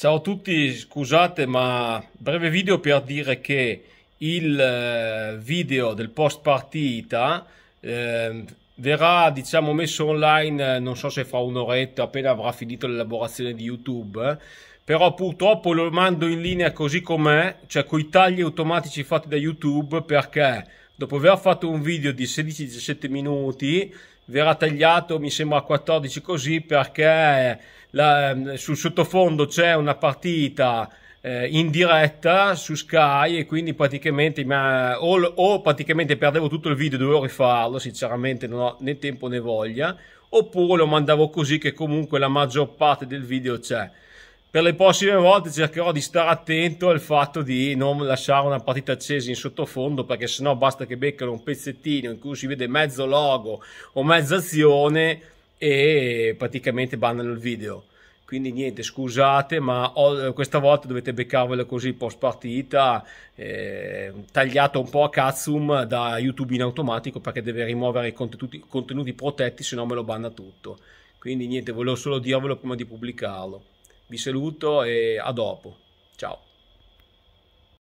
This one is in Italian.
Ciao a tutti, scusate ma breve video per dire che il eh, video del post partita eh, verrà diciamo messo online eh, non so se fra un'oretta appena avrà finito l'elaborazione di YouTube però purtroppo lo mando in linea così com'è, cioè con i tagli automatici fatti da YouTube perché dopo aver fatto un video di 16-17 minuti verrà tagliato mi sembra a 14 così perché la, ehm, sul sottofondo c'è una partita eh, in diretta su Sky e quindi praticamente ma, o, o, praticamente perdevo tutto il video dovevo rifarlo sinceramente non ho né tempo né voglia oppure lo mandavo così che comunque la maggior parte del video c'è per le prossime volte cercherò di stare attento al fatto di non lasciare una partita accesa in sottofondo perché sennò basta che beccano un pezzettino in cui si vede mezzo logo o mezza azione e praticamente bannano il video quindi niente scusate ma ho, questa volta dovete beccarvela così post partita eh, tagliato un po' a cazzum da youtube in automatico perché deve rimuovere i contenuti, contenuti protetti se no me lo banna tutto quindi niente volevo solo dirvelo prima di pubblicarlo vi saluto e a dopo. Ciao.